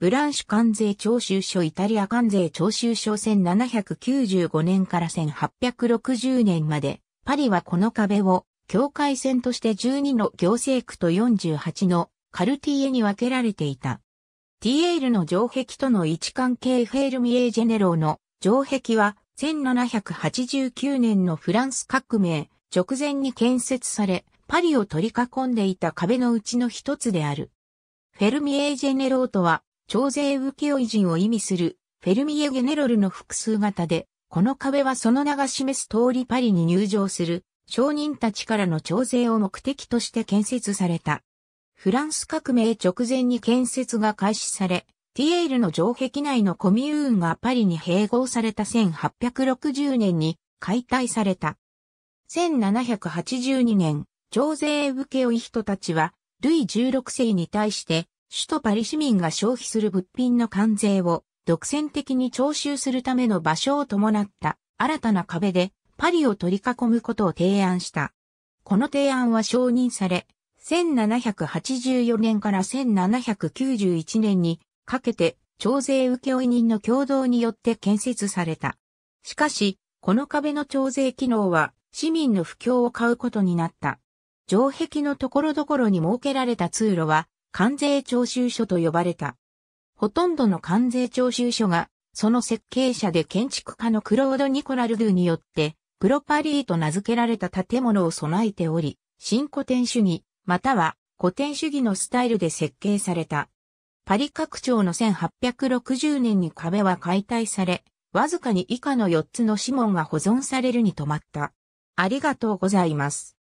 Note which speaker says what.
Speaker 1: ブランシュ関税徴収書イタリア関税徴収書1795年から1860年まで、パリはこの壁を境界線として12の行政区と48のカルティエに分けられていた。ティエールの城壁との位置関係フェールミエージェネローの城壁は1789年のフランス革命直前に建設され、パリを取り囲んでいた壁のうちの一つである。フェルミエージェネローとは徴税請負人を意味するフェルミエ・ゲネロルの複数型で、この壁はその名が示す通りパリに入場する商人たちからの徴税を目的として建設された。フランス革命直前に建設が開始され、ティエールの城壁内のコミューンがパリに併合された1860年に解体された。1782年、徴税請負人たちは、ルイ16世に対して、首都パリ市民が消費する物品の関税を独占的に徴収するための場所を伴った新たな壁でパリを取り囲むことを提案した。この提案は承認され、1784年から1791年にかけて徴税請負人の共同によって建設された。しかし、この壁の徴税機能は市民の不況を買うことになった。城壁のところどころに設けられた通路は関税徴収書と呼ばれた。ほとんどの関税徴収書が、その設計者で建築家のクロード・ニコラ・ルドゥによって、プロパリーと名付けられた建物を備えており、新古典主義、または古典主義のスタイルで設計された。パリ拡張の1860年に壁は解体され、わずかに以下の4つの指紋が保存されるに止まった。ありがとうございます。